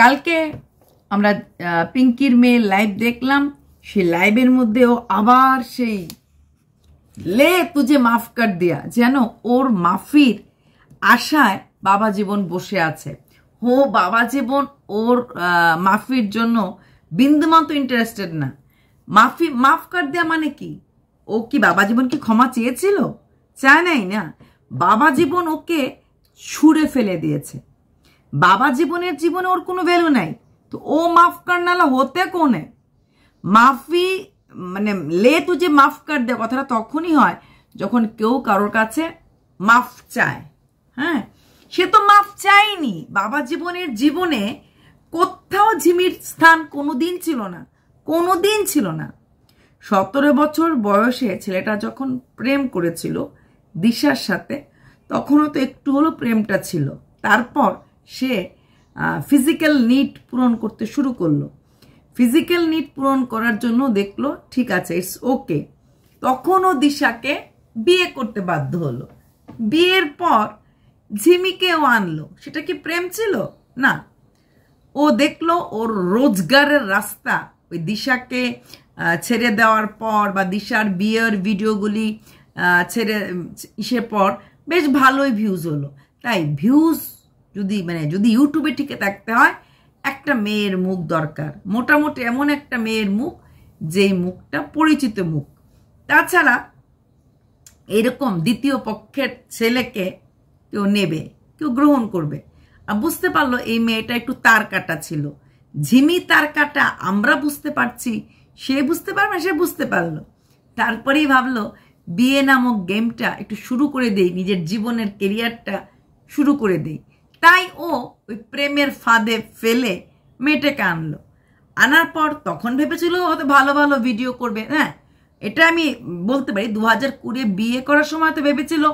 কালকে আমরা পিঙ্কির মেয়ে লাইভ দেখলাম সেই লাইভের মধ্যেও আবার সেই লে তুজে মাফ কাট দেয়া যেন ওর মাফির আশায় বাবা জীবন বসে আছে হো বাবা জীবন ওর মাফির জন্য বিন্দুমাত্র ইন্টারেস্টেড না মাফি মাফ কাট দেয়া মানে কি ও কি বাবা জীবন কি ক্ষমা চেয়েছিল চায় নাই না বাবা জীবন ওকে ছুঁড়ে ফেলে দিয়েছে বাবা জীবনের জীবনে ওর কোনো ভ্যালু নাই তো ও মাফ করনালা হতে কোনে মাফি মানে লে যে মাফ কর দে কথাটা তখনই হয় যখন কেউ কারোর কাছে মাফ চায় হ্যাঁ সে তো মাফ চায়নি বাবা জীবনের জীবনে কোথাও ঝিমির স্থান কোনো দিন ছিল না কোনো দিন ছিল না সতেরো বছর বয়সে ছেলেটা যখন প্রেম করেছিল দিশার সাথে তখনও তো একটু হলো প্রেমটা ছিল তারপর সে ফিজিক্যাল নিড পূরণ করতে শুরু করলো ফিজিক্যাল নিড পূরণ করার জন্য দেখলো ঠিক আছে ইটস ওকে তখনও দিশাকে বিয়ে করতে বাধ্য হলো বিয়ের পর ঝিমিকেও আনলো সেটা কি প্রেম ছিল না ও দেখলো ওর রোজগারের রাস্তা ওই দিশাকে ছেড়ে দেওয়ার পর বা দিশার বিয়ের ভিডিওগুলি ছেড়ে ইসে পর বেশ ভালোই ভিউজ হলো তাই ভিউজ যদি মানে যদি ইউটিউবে টিকে থাকতে হয় একটা মেয়ের মুখ দরকার মোটামুটি এমন একটা মেয়ের মুখ যেই মুখটা পরিচিত মুখ তাছাড়া এরকম দ্বিতীয় পক্ষের ছেলেকে কেউ নেবে কেউ গ্রহণ করবে আর বুঝতে পারলো এই মেয়েটা একটু তার কাটা ছিল ঝিমি তার কাটা আমরা বুঝতে পারছি সে বুঝতে পারবে সে বুঝতে পারলো তারপরেই ভাবলো বিয়ে নামক গেমটা একটু শুরু করে দেই নিজের জীবনের কেরিয়ারটা শুরু করে দেই তাই ও ওই প্রেমের ফাঁদে ফেলে মেয়েটাকে আনলো আনার পর তখন ভেবেছিল হয়তো ভালো ভালো ভিডিও করবে হ্যাঁ এটা আমি বলতে পারি দু হাজার কুড়ি বিয়ে করার সময় তো ভেবেছিল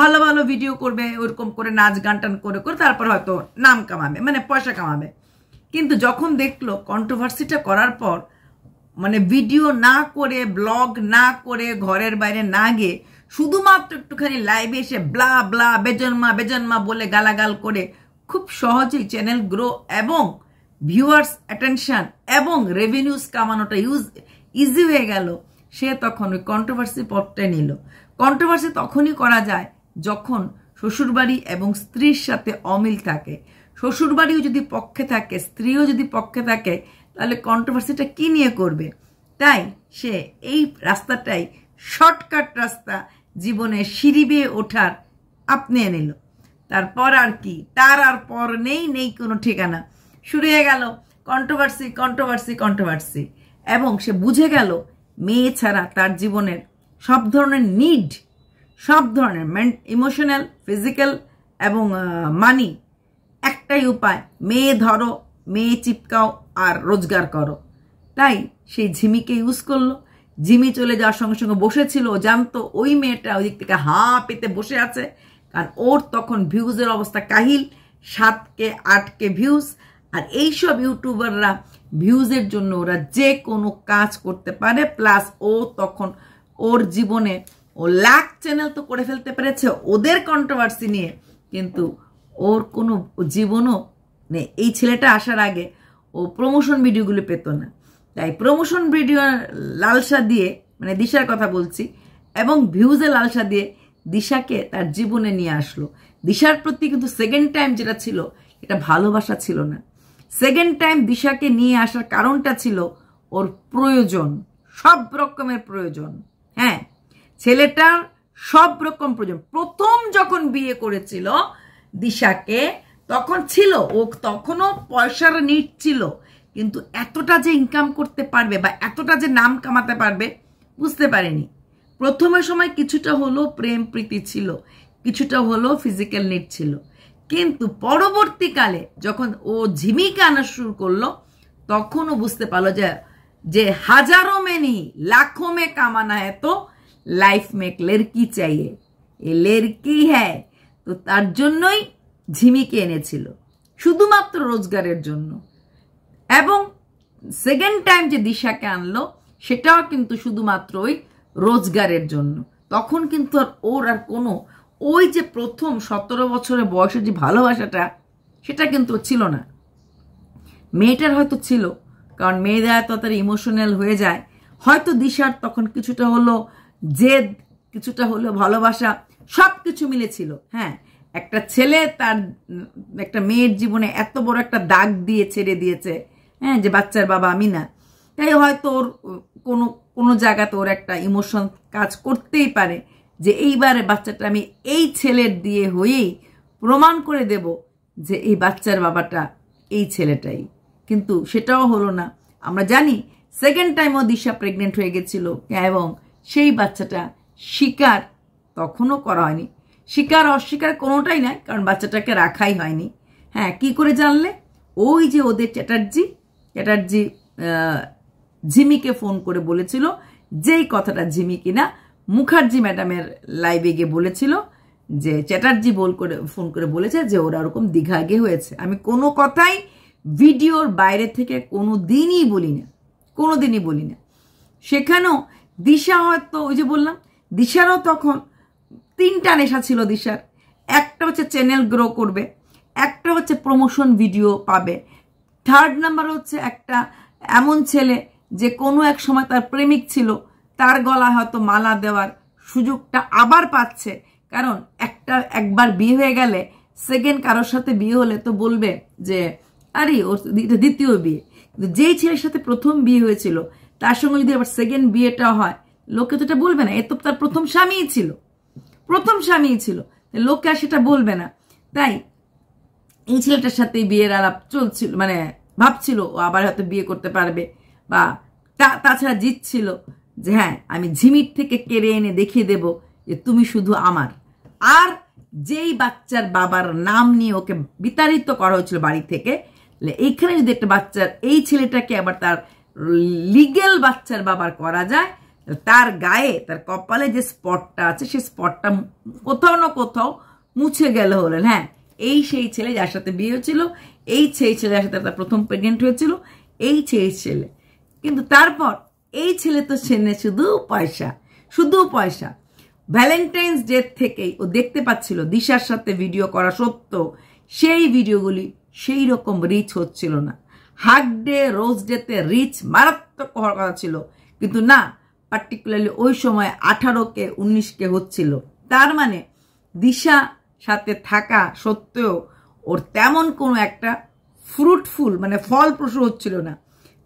ভালো ভালো ভিডিও করবে ওরকম করে নাচ গান টান করে করে তারপর হয়তো নাম কামাবে মানে পয়সা কামাবে কিন্তু যখন দেখলো কন্ট্রোভার্সিটা করার পর মানে ভিডিও না করে ব্লগ না করে ঘরের বাইরে না গিয়ে শুধুমাত্র একটুখানি লাইভে এসে ব্লা ব্লা বেজন্মা বেজন্মা বলে গালাগাল করে খুব সহজেই চ্যানেল গ্রো এবং ভিউয়ার্স অ্যাটেনশন এবং রেভিনিউস কামানোটা ইউজ ইজি হয়ে গেল সে তখন ওই কন্ট্রোভার্সি পথটা নিল কন্ট্রোভার্সি তখনই করা যায় যখন শ্বশুরবাড়ি এবং স্ত্রীর সাথে অমিল থাকে শ্বশুরবাড়িও যদি পক্ষে থাকে স্ত্রীও যদি পক্ষে থাকে তাহলে কন্ট্রোভার্সিটা কী নিয়ে করবে তাই সে এই রাস্তাটাই শর্টকাট রাস্তা জীবনে সিঁড়ি বেয়ে ওঠার আপনি নিল তারপর আর কি তার আর পর নেই নেই কোনো ঠিকানা শুরু হয়ে গেল কন্ট্রোভার্সি কন্ট্রোভার্সি কন্ট্রোভার্সি এবং সে বুঝে গেল মেয়ে ছাড়া তার জীবনের সব ধরনের নিড সব ধরনের মেন্ট ইমোশনাল ফিজিক্যাল এবং মানি একটাই উপায় মেয়ে ধরো মেয়ে চিপকাও আর রোজগার করো তাই সেই ঝিমিকে ইউজ করলো জিমি চলে যাওয়ার সঙ্গে সঙ্গে বসেছিল জানতো ওই মেয়েটা ওই দিক থেকে হাঁ পেতে বসে আছে কারণ ওর তখন ভিউজের অবস্থা কাহিল সাতকে আটকে ভিউজ আর এইসব ইউটিউবাররা ভিউজের জন্য ওরা যে কোনো কাজ করতে পারে প্লাস ও তখন ওর জীবনে ও লাখ চ্যানেল তো করে ফেলতে পেরেছে ওদের কন্ট্রোভার্সি নিয়ে কিন্তু ওর কোনো জীবনও নেই মানে এই ছেলেটা আসার আগে ও প্রমোশন ভিডিওগুলো পেত না তাই প্রমোশন ভিডিও লালসা দিয়ে মানে দিশার কথা বলছি এবং ভিউজে লালসা দিয়ে দিশাকে তার জীবনে নিয়ে আসলো দিশার প্রতি কিন্তু সেকেন্ড টাইম যেটা ছিল এটা ভালোবাসা ছিল না সেকেন্ড টাইম দিশাকে নিয়ে আসার কারণটা ছিল ওর প্রয়োজন সব রকমের প্রয়োজন হ্যাঁ ছেলেটার সব রকম প্রয়োজন প্রথম যখন বিয়ে করেছিল দিশাকে তখন ছিল ও তখনও পয়সার নিট ছিল কিন্তু এতটা যে ইনকাম করতে পারবে বা এতটা যে নাম কামাতে পারবে বুঝতে পারেনি প্রথমে সময় কিছুটা হলো প্রেম প্রীতি ছিল কিছুটা হলো ফিজিক্যাল নিড ছিল কিন্তু পরবর্তীকালে যখন ও ঝিমিকে আনা শুরু করলো তখন ও বুঝতে পারলো যে যে হাজারো মে নি লাখো মে কামানা হ্যাঁ তো লাইফ মেক লেরকি চাইয়ে এ লেরকি হ্যাঁ তো তার জন্যই ঝিমিকে এনেছিল শুধুমাত্র রোজগারের জন্য এবং সেকেন্ড টাইম যে দিশাকে আনলো সেটাও কিন্তু শুধুমাত্র ওই রোজগারের জন্য তখন কিন্তু আর ওর আর কোনো ওই যে প্রথম সতেরো বছরের বয়সের যে ভালোবাসাটা সেটা কিন্তু ছিল না মেয়েটার হয়তো ছিল কারণ মেয়েদের তো তার ইমোশনাল হয়ে যায় হয়তো দিশার তখন কিছুটা হলো জেদ কিছুটা হলো ভালোবাসা সব কিছু মিলেছিল হ্যাঁ একটা ছেলে তার একটা মেয়ের জীবনে এত বড় একটা দাগ দিয়ে ছেড়ে দিয়েছে হ্যাঁ যে বাচ্চার বাবা আমি না তাই হয়তো ওর কোনো কোনো জায়গাতে ওর একটা ইমোশন কাজ করতেই পারে যে এইবারে বাচ্চাটা আমি এই ছেলের দিয়ে হয়েই প্রমাণ করে দেব যে এই বাচ্চার বাবাটা এই ছেলেটাই কিন্তু সেটাও হলো না আমরা জানি সেকেন্ড টাইমও দিশা প্রেগনেন্ট হয়ে গেছিল হ্যাঁ, এবং সেই বাচ্চাটা শিকার তখনও করা হয়নি শিকার অস্বীকার কোনোটাই নয় কারণ বাচ্চাটাকে রাখাই হয়নি হ্যাঁ কি করে জানলে ওই যে ওদের চ্যাটার্জি চ্যাটার্জি ঝিমিকে ফোন করে বলেছিল যেই কথাটা ঝিমি কিনা মুখার্জি ম্যাডামের লাইভে গিয়ে বলেছিল যে চ্যাটার্জি বল করে ফোন করে বলেছে যে ওরা ওরকম দীঘা গিয়ে হয়েছে আমি কোনো কথাই ভিডিওর বাইরে থেকে কোনো দিনই বলি না কোনো দিনই বলি না সেখানেও দিশা হয়তো ওই যে বললাম দিশারও তখন তিনটা নেশা ছিল দিশার একটা হচ্ছে চ্যানেল গ্রো করবে একটা হচ্ছে প্রমোশন ভিডিও পাবে থার্ড নাম্বার হচ্ছে একটা এমন ছেলে যে কোনো এক সময় তার প্রেমিক ছিল তার গলা হয়তো মালা দেওয়ার সুযোগটা আবার পাচ্ছে কারণ একটা একবার বিয়ে হয়ে গেলে সেকেন্ড কারোর সাথে বিয়ে হলে তো বলবে যে আরে ওর দ্বিতীয় বিয়ে কিন্তু যেই ছেলের সাথে প্রথম বিয়ে হয়েছিল তার সঙ্গে যদি আবার সেকেন্ড বিয়েটা হয় লোকে তো এটা বলবে না এ তো তার প্রথম স্বামীই ছিল প্রথম স্বামীই ছিল লোকে আর সেটা বলবে না তাই এই ছেলেটার সাথে বিয়ের আলাপ চলছিল মানে ভাবছিল ও আবার হয়তো বিয়ে করতে পারবে বা তা তাছাড়া জিতছিল যে হ্যাঁ আমি ঝিমির থেকে কেড়ে এনে দেখিয়ে দেব যে তুমি শুধু আমার আর যেই বাচ্চার বাবার নাম নিয়ে ওকে বিতাড়িত করা হয়েছিল বাড়ি থেকে এইখানে যদি একটা বাচ্চার এই ছেলেটাকে আবার তার লিগেল বাচ্চার বাবার করা যায় তার গায়ে তার কপালে যে স্পটটা আছে সেই স্পটটা কোথাও না কোথাও মুছে গেল হলেন হ্যাঁ এই সেই ছেলে যার সাথে বিয়ে হয়েছিল এই সেই ছেলে যার সাথে তার প্রথম প্রেগনেন্ট হয়েছিল এই সেই ছেলে কিন্তু তারপর এই ছেলে তো সেনে শুধু পয়সা শুধু পয়সা ভ্যালেন্টাইন্স ডে থেকেই ও দেখতে পাচ্ছিল দিশার সাথে ভিডিও করা সত্য সেই ভিডিওগুলি সেই রকম রিচ হচ্ছিল না হাক ডে রোজ ডেতে রিচ মারাত্মক হওয়ার কথা ছিল কিন্তু না পার্টিকুলারলি ওই সময় আঠারোকে উনিশকে হচ্ছিল তার মানে দিশা সাথে থাকা সত্ত্বেও ওর তেমন কোনো একটা ফ্রুটফুল মানে ফলপ্রসূ হচ্ছিল না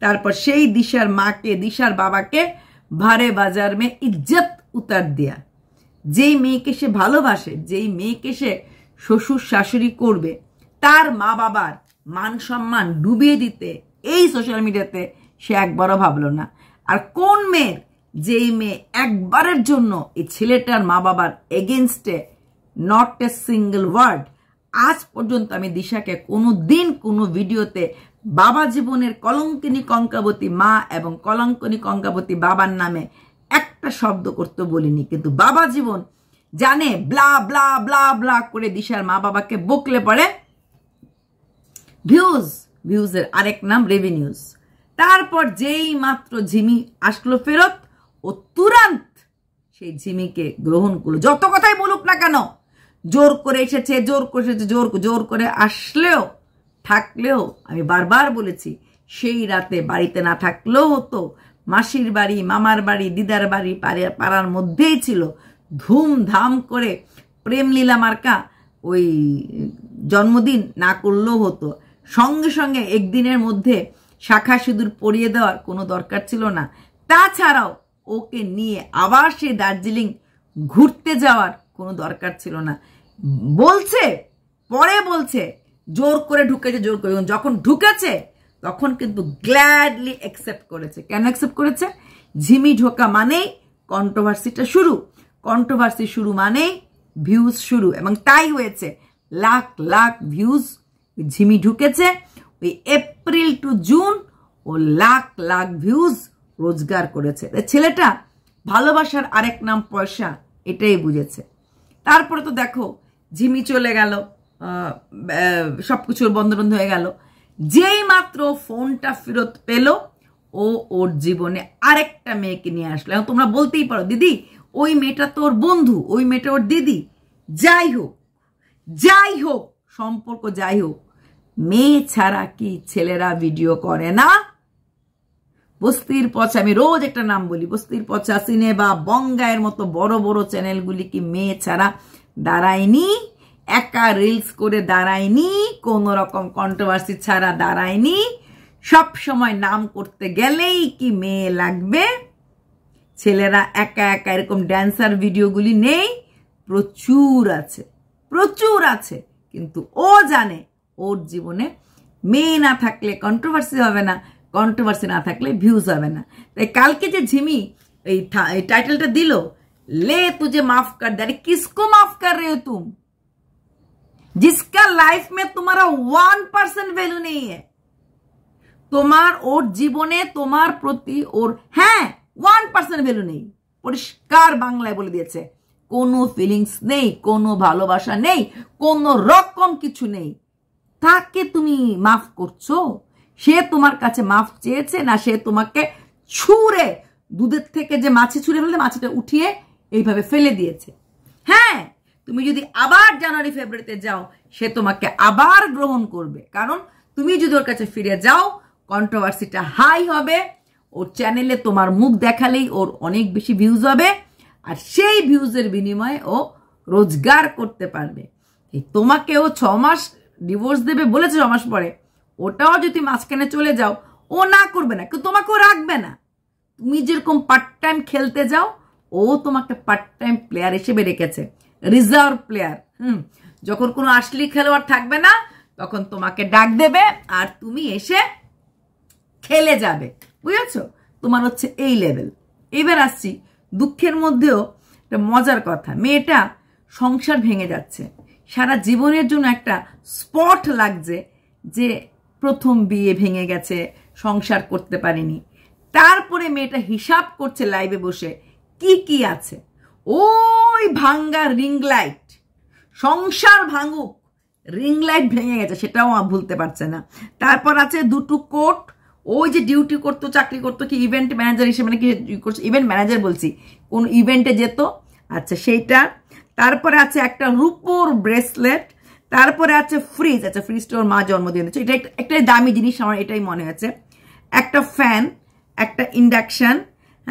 তারপর সেই দিশার মাকে দিশার বাবাকে ভারে বাজার মেয়ে ইজ্জত উতার দেয়া যেই মেয়েকে সে ভালোবাসে যেই মেয়েকে সে শ্বশুর শাশুড়ি করবে তার মা বাবার মান সম্মান ডুবিয়ে দিতে এই সোশ্যাল মিডিয়াতে সে একবারও ভাবলো না আর কোন মেয়ের যেই মেয়ে একবারের জন্য এই ছেলেটার মা বাবার এগেনস্টে নট এ সিঙ্গেল ওয়ার্ড আজ পর্যন্ত আমি দিশাকে কোনো দিন কোনো ভিডিওতে বাবা জীবনের কলঙ্কিনী কঙ্কাবতী মা এবং কলঙ্কনী কঙ্কাবতী বাবার নামে একটা শব্দ করতে বলিনি কিন্তু বাবা জীবন জানে ব্লা ব্লা ব্লা ব্লা করে দিশার মা বাবাকে বকলে পড়ে ভিউজ ভিউজের আরেক নাম রেভিনিউজ তারপর যেই মাত্র ঝিমি আসলো ফেরত ও তুরান্ত সেই ঝিমিকে গ্রহণ করলো যত কথাই বলুক না কেন জোর করে এসেছে জোর করে এসেছে জোর জোর করে আসলেও থাকলেও আমি বারবার বলেছি সেই রাতে বাড়িতে না থাকলেও হতো মাসির বাড়ি মামার বাড়ি দিদার বাড়ি পাড়ার মধ্যেই ছিল ধুমধাম করে প্রেমলীলা মার্কা ওই জন্মদিন না করলেও হতো সঙ্গে সঙ্গে একদিনের মধ্যে শাখা সিঁদুর পরিয়ে দেওয়ার কোনো দরকার ছিল না তাছাড়াও ওকে নিয়ে আবার সেই দার্জিলিং ঘুরতে যাওয়ার কোনো দরকার ছিল না বলছে পরে বলছে জোর করে ঢুকেছে জোর করে যখন ঢুকেছে তখন কিন্তু গ্ল্যাডলি অ্যাকসেপ্ট করেছে কেন অ্যাকসেপ্ট করেছে ঝিমি ঢোকা মানেই কন্ট্রোভার্সিটা শুরু কন্ট্রোভার্সি শুরু মানেই ভিউজ শুরু এবং তাই হয়েছে লাখ লাখ ভিউজ ঝিমি ঢুকেছে ওই এপ্রিল টু জুন ও লাখ লাখ ভিউজ রোজগার করেছে ছেলেটা ভালোবাসার আরেক নাম পয়সা এটাই বুঝেছে তারপরে তো দেখো ঝিমি চলে গেল সব কিছুর বন্ধ বন্ধ হয়ে গেল যেই মাত্র ফোনটা ফেরত পেল ও ওর জীবনে আরেকটা মেয়েকে নিয়ে আসলো এখন তোমরা বলতেই পারো দিদি ওই মেয়েটা তোর বন্ধু ওই মেয়েটা ওর দিদি যাই হোক যাই হোক সম্পর্ক যাই হোক মেয়ে ছাড়া কি ছেলেরা ভিডিও করে না বস্তির পথে আমি রোজ একটা নাম বলি বস্তির আসিনে সিনেমা বঙ্গায়ের মতো বড় বড় চ্যানেলগুলি কি মেয়ে ছাড়া দাঁড়ায়নি একা রিলস করে দাঁড়ায়নি কোন রকম কন্ট্রোভার্সি ছাড়া দাঁড়ায়নি সব সময় নাম করতে গেলেই কি মেয়ে লাগবে ছেলেরা একা একা এরকম ড্যান্সার ভিডিওগুলি নেই প্রচুর আছে প্রচুর আছে কিন্তু ও জানে ওর জীবনে মেয়ে না থাকলে কন্ট্রোভার্সি হবে না কন্ট্রোভার্সি না থাকলে ভিউজ হবে না তাই কালকে যে ঝিমি এই টাইটেলটা দিল লে তুজে মাফ কর দে কিসকো মাফ কর রে তুম जिसका লাইফ মে তোমারা ওয়ান পার্সেন্ট ভ্যালু নেই তোমার ওর জীবনে তোমার প্রতি ওর হ্যাঁ ওয়ান পার্সেন্ট ভ্যালু নেই পরিষ্কার বাংলায় বলে দিয়েছে কোনো ফিলিংস নেই কোনো ভালোবাসা নেই কোনো রকম কিছু নেই তাকে তুমি মাফ করছো সে তোমার কাছে মাফ চেয়েছে না সে তোমাকে ছুঁড়ে দুধের থেকে যে মাছি ছুঁড়ে ফেলে মাছিটা উঠিয়ে এইভাবে ফেলে দিয়েছে হ্যাঁ তুমি যদি আবার জানুয়ারি ফেব্রুয়ারিতে যাও সে তোমাকে আবার গ্রহণ করবে কারণ তুমি যদি ওর কাছে ফিরে যাও কন্ট্রোভার্সিটা হাই হবে ওর চ্যানেলে তোমার মুখ দেখালেই ওর অনেক বেশি ভিউজ হবে আর সেই ভিউজের বিনিময়ে ও রোজগার করতে পারবে তোমাকেও ছ মাস ডিভোর্স দেবে বলেছে ছ মাস পরে ওটাও যদি মাঝখানে চলে যাও ও না করবে না কিন্তু তোমাকেও রাখবে না তুমি যেরকম পার্ট টাইম খেলতে যাও ও তোমাকে পার্ট টাইম প্লেয়ার হিসেবে রেখেছে রিজার্ভ প্লেয়ার হুম যখন কোনো আসলি খেলোয়াড় থাকবে না তখন তোমাকে ডাক দেবে আর তুমি এসে খেলে যাবে বুঝেছ তোমার হচ্ছে এই লেভেল এবার আসছি দুঃখের মধ্যেও একটা মজার কথা মেয়েটা সংসার ভেঙে যাচ্ছে সারা জীবনের জন্য একটা স্পট লাগছে যে প্রথম বিয়ে ভেঙে গেছে সংসার করতে পারেনি তারপরে মেয়েটা হিসাব করছে লাইভে বসে কি কি আছে ওই ভাঙ্গা রিং লাইট সংসার ভাঙুক রিং লাইট ভেঙে গেছে সেটাও ভুলতে পারছে না তারপর আছে দুটো কোট ওই যে ডিউটি করতো চাকরি করতো কি ইভেন্ট ম্যানেজার হিসেবে মানে কি করছে ইভেন্ট ম্যানেজার বলছি কোন ইভেন্টে যেত আচ্ছা সেইটা তারপরে আছে একটা রূপোর ব্রেসলেট তারপরে আছে ফ্রিজ আচ্ছা ফ্রিজটা ওর মা জন্মদিন দিচ্ছে এটা একটা দামি জিনিস আমার এটাই মনে আছে একটা ফ্যান একটা ইন্ডাকশান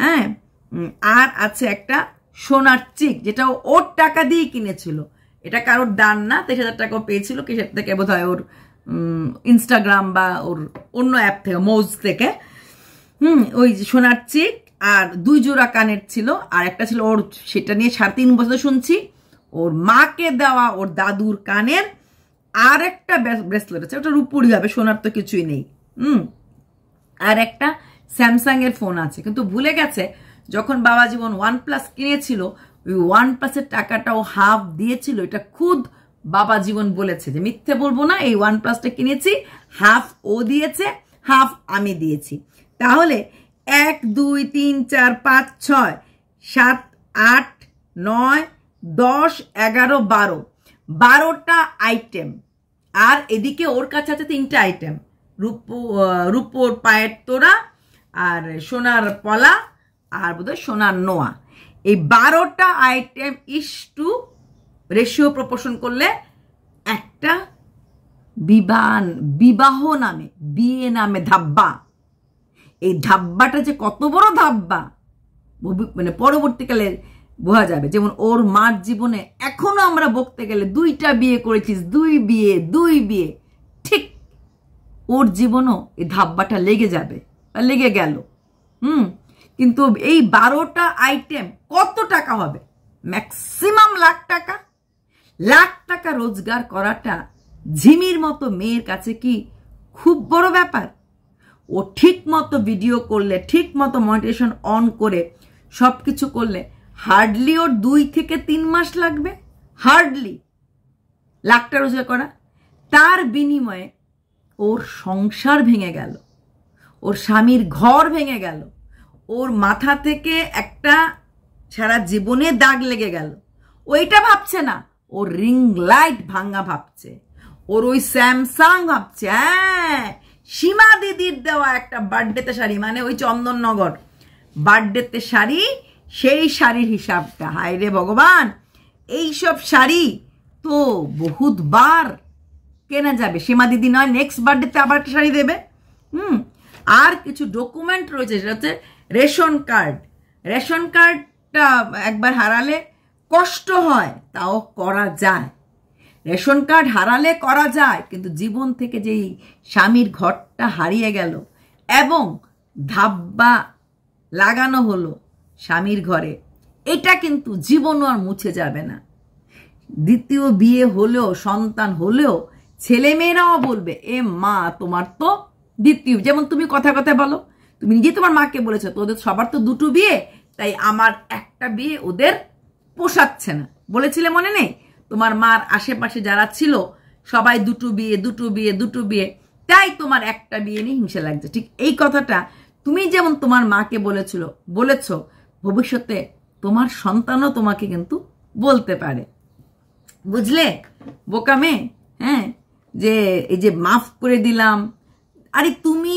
হ্যাঁ আর আছে একটা সোনার চিক যেটা ওর টাকা দিয়ে কিনেছিল এটা কারোর দান না তেইশ হাজার টাকাও পেয়েছিল কি সেটা থেকে বোধ হয় ওর ইনস্টাগ্রাম বা ওর অন্য অ্যাপ থেকে মৌজ থেকে হুম ওই সোনার চিক আর দুই জোড়া কানের ছিল আর একটা ছিল ওর সেটা নিয়ে সাড়ে তিন বছর শুনছি ওর মাকে দেওয়া ওর দাদুর কানের আর একটা ব্রেসলেট আছে ওটা রূপুরি হবে সোনার তো কিছুই নেই হুম আর একটা স্যামসাং এর ফোন আছে কিন্তু ভুলে গেছে যখন বাবা জীবন ওয়ান প্লাস কিনেছিল ওই ওয়ান প্লাসের টাকাটাও হাফ দিয়েছিল এটা খুদ বাবা জীবন বলেছে যে মিথ্যে বলবো না এই ওয়ান প্লাসটা কিনেছি হাফ ও দিয়েছে হাফ আমি দিয়েছি তাহলে এক দুই তিন চার পাঁচ ছয় সাত আট নয় দশ এগারো বারো বারোটা আইটেম আর এদিকে ওর কাছে আছে তিনটে আইটেম রূপ রূপোর পায়ের তোরা আর সোনার পলা আর বোধহয় সোনার নোয়া এই বারোটা item is to ratio proportion করলে একটা বিবান বিবাহ নামে বিয়ে নামে ধাব্বা এই ধাব্বাটা যে কত বড় ধাব্বা মানে পরবর্তীকালে বোঝা যাবে যেমন ওর মার জীবনে এখনো আমরা বকতে গেলে দুইটা বিয়ে করেছিস দুই বিয়ে দুই বিয়ে ঠিক ওর জীবনও এই ধাব্বাটা লেগে যাবে লেগে গেল হুম কিন্তু এই বারোটা আইটেম কত টাকা হবে ম্যাক্সিমাম লাখ টাকা লাখ টাকা রোজগার করাটা ঝিমির মতো মেয়ের কাছে কি খুব বড় ব্যাপার ও ঠিক মতো ভিডিও করলে ঠিক মতো মনিটেশন অন করে সব কিছু করলে হার্ডলি ওর দুই থেকে তিন মাস লাগবে হার্ডলি লাখটা রোজগার করা তার বিনিময়ে ওর সংসার ভেঙে গেল ওর স্বামীর ঘর ভেঙে গেল ওর মাথা থেকে একটা সারা জীবনে দাগ লেগে গেল ওইটা ভাবছে না ওর রিং লাইট ভাঙ্গা ভাবছে ওর ওই স্যামসাং ভাবছে হ্যাঁ সীমা দিদির দেওয়া একটা বার্থডেতে শাড়ি মানে ওই চন্দননগর বার্থডেতে শাড়ি সেই শাড়ির হিসাবটা হায় রে ভগবান এইসব শাড়ি তো বহুতবার কেনা যাবে সীমা দিদি নয় নেক্সট বার্থডেতে আবার একটা শাড়ি দেবে হুম আর কিছু ডকুমেন্ট রয়েছে সেটা হচ্ছে রেশন কার্ড রেশন কার্ডটা একবার হারালে কষ্ট হয় তাও করা যায় রেশন কার্ড হারালে করা যায় কিন্তু জীবন থেকে যেই স্বামীর ঘরটা হারিয়ে গেল এবং ধাব্বা লাগানো হলো স্বামীর ঘরে এটা কিন্তু জীবনও আর মুছে যাবে না দ্বিতীয় বিয়ে হলেও সন্তান হলেও ছেলে মেয়েরাও বলবে এ মা তোমার তো দ্বিতীয় যেমন তুমি কথা কথা বলো তুমি নিজে তোমার মাকে বলেছো তোদের সবার তো দুটো বিয়ে তাই আমার একটা বিয়ে ওদের পোষাচ্ছে না বলেছিলে মনে নেই তোমার মার আশেপাশে যারা ছিল সবাই দুটো বিয়ে দুটো বিয়ে দুটো বিয়ে তাই তোমার একটা বিয়ে নিয়ে হিংসা লাগছে ঠিক এই কথাটা তুমি যেমন তোমার মাকে বলেছিল বলেছো ভবিষ্যতে তোমার সন্তানও তোমাকে কিন্তু বলতে পারে বুঝলে বোকামে হ্যাঁ যে এই যে মাফ করে দিলাম আরে তুমি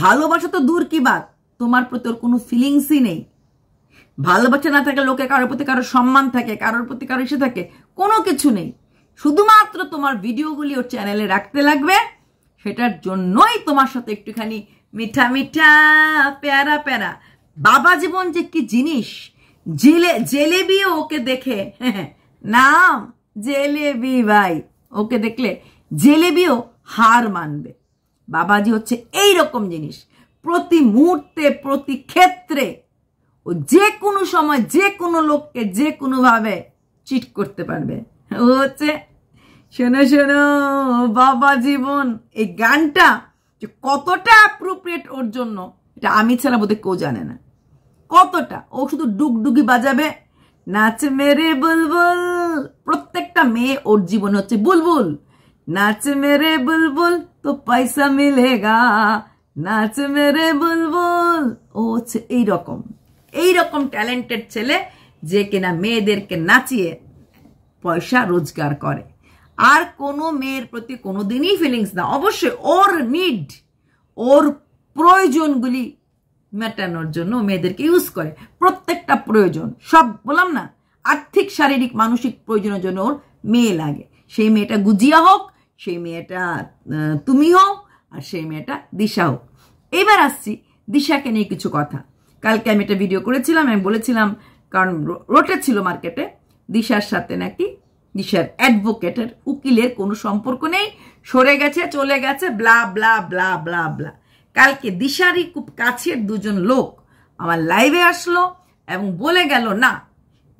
ভালোবাসা তো দূর কি বাদ তোমার প্রতি ওর কোনো ফিলিংসই নেই ভালোবাসা না থাকলে লোকে কারোর প্রতি কারোর সম্মান থাকে কারোর প্রতি কারো এসে থাকে কোনো কিছু নেই শুধুমাত্র তোমার ভিডিওগুলি ওর চ্যানেলে রাখতে লাগবে সেটার জন্যই তোমার সাথে একটুখানি মিঠা মিঠা প্যারা প্যারা বাবা জীবন যে কি জিনিস জেলে জেলেবিও ওকে দেখে নাম জেলেবি ভাই ওকে দেখলে জেলেবিও হার মানবে বাবাজি হচ্ছে এই রকম জিনিস প্রতি মুহূর্তে প্রতি ক্ষেত্রে ও যে কোনো সময় যে কোনো লোককে যে কোনোভাবে চিট করতে পারবে ও হচ্ছে শোনো শোনো বাবা জীবন এই গানটা যে কতটা অ্যাপ্রোপ্রিয়েট ওর জন্য এটা আমি ছাড়া বোধহয় কেউ জানে না কতটা ও শুধু ডুগডুগি বাজাবে নাচ মেরে বুলবুল প্রত্যেকটা মেয়ে ওর জীবন হচ্ছে বুলবুল নাচ মেরে বুলবুল তো পয়সা মিলেগা নাচ মেরে বুলবুল ও হচ্ছে এইরকম এইরকম ট্যালেন্টেড ছেলে যে কিনা মেয়েদেরকে নাচিয়ে পয়সা রোজগার করে আর কোনো মেয়ের প্রতি কোনো দিনই ফিলিংস না অবশ্যই ওর নিড ওর প্রয়োজনগুলি মেটানোর জন্য মেয়েদেরকে ইউজ করে প্রত্যেকটা প্রয়োজন সব বললাম না আর্থিক শারীরিক মানসিক প্রয়োজনের জন্য ওর মেয়ে লাগে সেই মেয়েটা গুজিয়া হোক সেই মেয়েটা তুমি হোক আর সেই মেয়েটা দিশা হোক এবার আসছি দিশাকে নিয়ে কিছু কথা কালকে আমি একটা ভিডিও করেছিলাম আমি বলেছিলাম কারণ রোটে ছিল মার্কেটে দিশার সাথে নাকি দিশার অ্যাডভোকেটের উকিলের কোনো সম্পর্ক নেই সরে গেছে চলে গেছে ব্লা ব্লা ব্লা ব্লা ব্লা কালকে দিশারি খুব কাছের দুজন লোক আমার লাইভে আসলো এবং বলে গেল না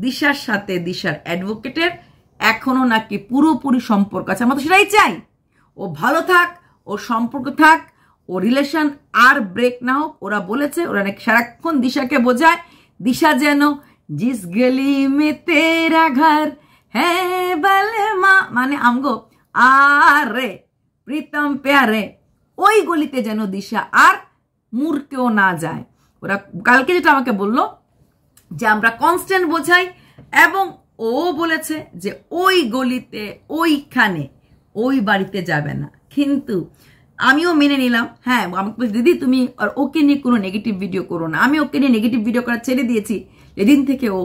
দিশার সাথে দিশার অ্যাডভোকেটের এখনও নাকি পুরোপুরি সম্পর্ক আছে আমার তো সেটাই চাই ও ভালো থাক ও সম্পর্ক থাক ও রিলেশন আর ব্রেক না হোক ওরা বলেছে ওরা নাকি সারাক্ষণ দিশাকে বোঝায় দিশা যেন জিস গেলি মে তেরা ঘর হ্যাঁ বলে মা মানে আমগো আরে প্রীতম প্যারে ওই গলিতে যেন দিশা আর মূর্কেও না যায় ওরা কালকে যেটা আমাকে বললো যে আমরা কনস্ট্যান্ট বোঝাই এবং ও বলেছে যে ওই গলিতে ওইখানে ওই বাড়িতে যাবে না কিন্তু আমিও মেনে নিলাম হ্যাঁ আমাকে বলছি দিদি তুমি আর ওকে নিয়ে কোনো নেগেটিভ ভিডিও করো না আমি ওকে নিয়ে নেগেটিভ ভিডিও করা ছেড়ে দিয়েছি এদিন থেকে ও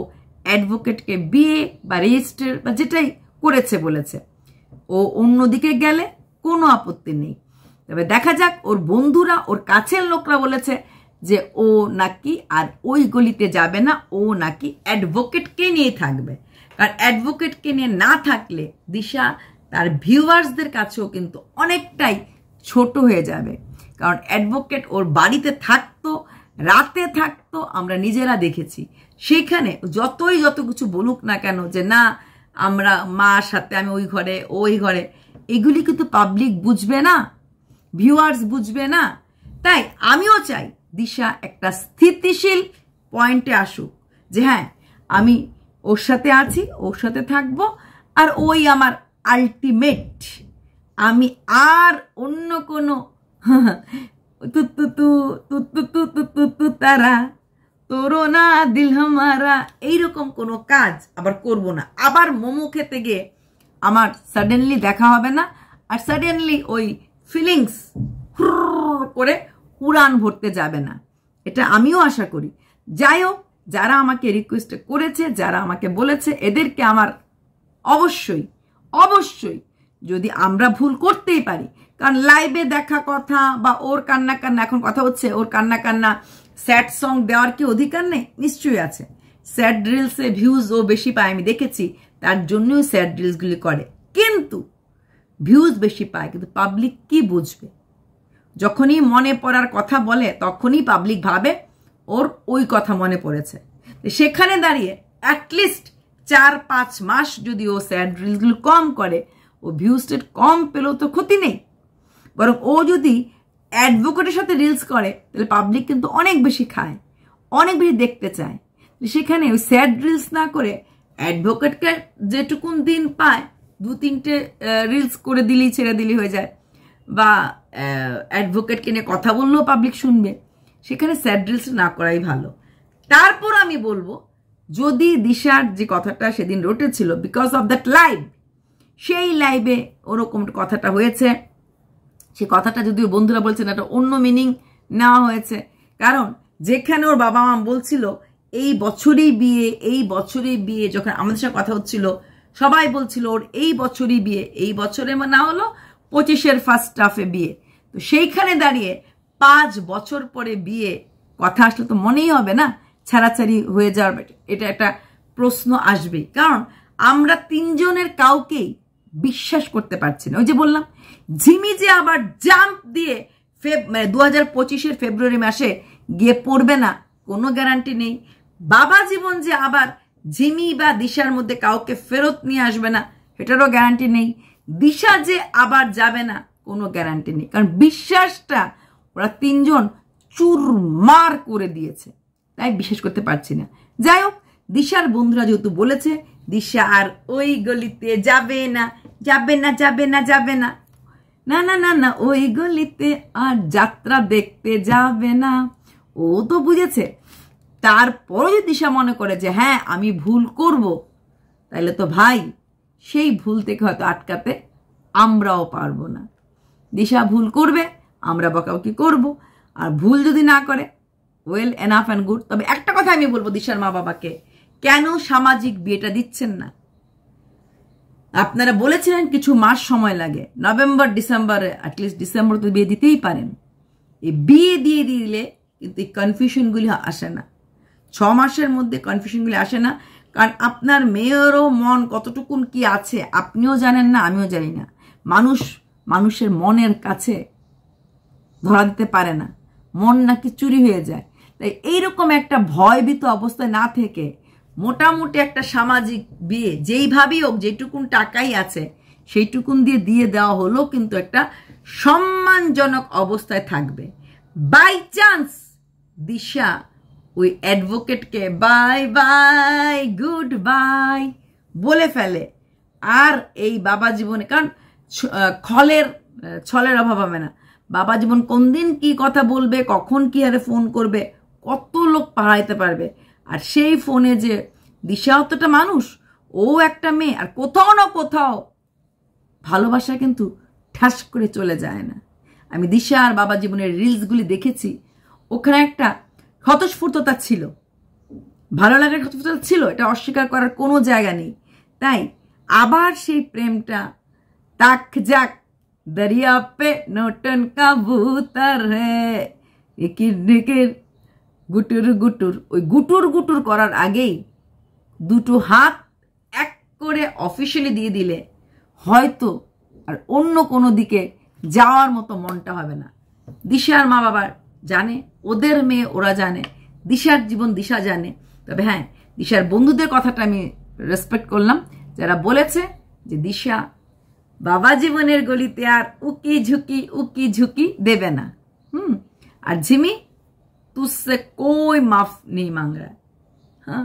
অ্যাডভোকেটকে বিয়ে বা রেজিস্টার বা যেটাই করেছে বলেছে ও অন্যদিকে গেলে কোনো আপত্তি নেই তবে দেখা যাক ওর বন্ধুরা ওর কাছের লোকরা বলেছে যে ও নাকি আর ওই গলিতে যাবে না ও নাকি অ্যাডভোকেটকে নিয়ে থাকবে আর অ্যাডভোকেটকে নিয়ে না থাকলে দিশা তার ভিউয়ার্সদের কাছেও কিন্তু অনেকটাই ছোট হয়ে যাবে কারণ অ্যাডভোকেট ওর বাড়িতে থাকতো রাতে থাকতো আমরা নিজেরা দেখেছি সেইখানে যতই যত কিছু বলুক না কেন যে না আমরা মার সাথে আমি ওই ঘরে ওই ঘরে এগুলি কিন্তু পাবলিক বুঝবে না ভিউয়ার্স বুঝবে না তাই আমিও চাই দিশা একটা স্থিতিশীল পয়েন্টে আসুক যে হ্যাঁ আমি ওর সাথে আছি ওর সাথে থাকব আর ওই আমার আলটিমেট আমি আর অন্য কোনো তারা তোরো না দিল এইরকম কোনো কাজ আবার করব না আবার মোমো খেতে গিয়ে আমার সাডেনলি দেখা হবে না আর সাডেনলি ওই ফিলিংস করে উড়ান ভরতে যাবে না এটা আমিও আশা করি যাই হোক যারা আমাকে রিকোয়েস্ট করেছে যারা আমাকে বলেছে এদেরকে আমার অবশ্যই অবশ্যই যদি আমরা ভুল করতেই পারি কারণ লাইভে দেখা কথা বা ওর কান্না কান্না এখন কথা হচ্ছে ওর কান্না কান্না স্যাড সং দেওয়ার কি অধিকার নেই নিশ্চয়ই আছে স্যাড রিলসে ভিউজ ও বেশি পায় আমি দেখেছি তার জন্যই স্যাড ড্রিলসগুলি করে কিন্তু ভিউজ বেশি পায় কিন্তু পাবলিক কি বুঝবে যখনই মনে পড়ার কথা বলে তখনই পাবলিক ভাবে ওর ওই কথা মনে পড়েছে সেখানে দাঁড়িয়ে অ্যাটলিস্ট চার পাঁচ মাস যদি ও স্যাড রিলসগুলো কম করে ও ভিউজ কম পেলেও তো ক্ষতি নেই বরং ও যদি অ্যাডভোকেটের সাথে রিলস করে তাহলে পাবলিক কিন্তু অনেক বেশি খায় অনেক বেশি দেখতে চায় সেখানে ওই স্যাড রিলস না করে অ্যাডভোকেটকে যেটুকুন দিন পায় দু তিনটে রিলস করে দিলেই ছেড়ে দিলি হয়ে যায় বা অ্যাডভোকেট কিনে কথা বললেও পাবলিক শুনবে সেখানে স্যাড রিলস না করাই ভালো তারপর আমি বলবো যদি দিশার যে কথাটা সেদিন রটেছিল বিকজ অফ দ্যাট লাইভ সেই লাইভে ওরকম কথাটা হয়েছে সে কথাটা যদিও বন্ধুরা বলছেন একটা অন্য মিনিং নেওয়া হয়েছে কারণ যেখানে ওর বাবা মা বলছিল এই বছরেই বিয়ে এই বছরেই বিয়ে যখন আমাদের সাথে কথা হচ্ছিল সবাই বলছিল ওর এই বছরই বিয়ে এই বছরে না হলো পঁচিশের ফার্স্ট হাফে বিয়ে তো সেইখানে দাঁড়িয়ে পাঁচ বছর পরে বিয়ে কথা আসলে তো মনেই হবে না ছাড়াছাড়ি হয়ে যাওয়ার এটা একটা প্রশ্ন আসবেই কারণ আমরা তিনজনের কাউকেই বিশ্বাস করতে পারছি না ওই যে বললাম ঝিমি যে আবার জাম্প দিয়ে ফেব মানে দু হাজার পঁচিশের ফেব্রুয়ারি মাসে গিয়ে পড়বে না কোনো গ্যারান্টি নেই বাবা জীবন যে আবার জিমি বা দিশার মধ্যে কাউকে ফেরত নিয়ে আসবে না সেটারও গ্যারান্টি নেই দিশা যে আবার যাবে না কোনো গ্যারান্টি নেই কারণ বিশ্বাসটা ওরা তিনজন চুরমার করে দিয়েছে তাই বিশ্বাস করতে পারছি না যাই হোক দিশার বন্ধুরা যেহেতু বলেছে দিশা আর ওই গলিতে যাবে না যাবে না যাবে না যাবে না না না না না ওই গলিতে আর যাত্রা দেখতে যাবে না ও তো বুঝেছে তারপরও যদি দিশা মনে করে যে হ্যাঁ আমি ভুল করব তাহলে তো ভাই সেই ভুল থেকে হয়তো আটকাতে আমরাও পারবো না দিশা ভুল করবে আমরা বকাবকি করব আর ভুল যদি না করে ওয়েল এনাফ অ্যান্ড গুড তবে একটা কথা আমি বলবো দিশার মা বাবাকে কেন সামাজিক বিয়েটা দিচ্ছেন না আপনারা বলেছিলেন কিছু মাস সময় লাগে নভেম্বর ডিসেম্বরে অ্যাটলিস্ট ডিসেম্বর তো বিয়ে দিতেই পারেন এই বিয়ে দিয়ে দিলে কিন্তু এই কনফিউশনগুলি আসে না ছ মাসের মধ্যে কনফিউশনগুলি আসে না কারণ আপনার মেয়েরও মন কতটুকুন কি আছে আপনিও জানেন না আমিও জানি না মানুষ মানুষের মনের কাছে ধরা দিতে পারে না মন নাকি চুরি হয়ে যায় তাই এইরকম একটা ভয়ভীত অবস্থায় না থেকে মোটামুটি একটা সামাজিক বিয়ে যেইভাবেই হোক যেটুকুন টাকাই আছে সেইটুকুন দিয়ে দিয়ে দেওয়া হলো কিন্তু একটা সম্মানজনক অবস্থায় থাকবে বাই চান্স দিশা ওই অ্যাডভোকেটকে বাই বাই গুড বাই বলে ফেলে আর এই বাবা জীবনে কারণ খলের ছলের অভাব হবে না বাবা জীবন কোন দিন কী কথা বলবে কখন কী হারে ফোন করবে কত লোক পাহাড়াইতে পারবে আর সেই ফোনে যে দিশা অতটা মানুষ ও একটা মেয়ে আর কোথাও না কোথাও ভালোবাসা কিন্তু ঠাস করে চলে যায় না আমি দিশা আর বাবা জীবনের রিলসগুলি দেখেছি ওখানে একটা স্বতঃস্ফূর্ততা ছিল ভালো লাগার হতস্ফূর্ততা ছিল এটা অস্বীকার করার কোনো জায়গা নেই তাই আবার সেই প্রেমটা তাক যাক দরিয়াপে নটন কাবুতার হে একির গুটুর গুটুর ওই গুটুর গুটুর করার আগেই দুটো হাত এক করে অফিসিয়ালি দিয়ে দিলে হয়তো আর অন্য কোনো দিকে যাওয়ার মতো মনটা হবে না দিশার মা বাবার জানে ওদের মেয়ে ওরা জানে দিশার জীবন দিশা জানে তবে হ্যাঁ দিশার বন্ধুদের কথাটা আমি রেসপেক্ট করলাম যারা বলেছে যে দিশা বাবা জীবনের গলিতে আর উকি ঝুঁকি উকি ঝুঁকি দেবে না হুম আর ঝিমি তুসে কোই মাফ নেই মাং রা हाँ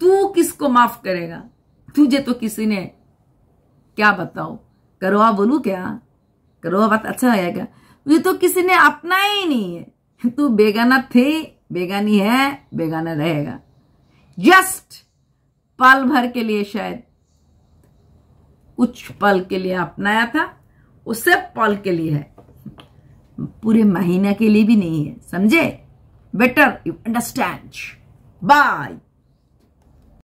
तू किसको माफ करेगा तुझे तो किसी ने क्या बताओ करवा बोलू क्या करवा बात अच्छा आएगा तुझे तो किसी ने अपना ही नहीं है तू बेगाना थी बेगानी है बेगाना रहेगा जस्ट पल भर के लिए शायद कुछ पल के लिए अपनाया था उसे पल के लिए है पूरे महीने के लिए भी नहीं है समझे बेटर यू अंडरस्टैंड बाय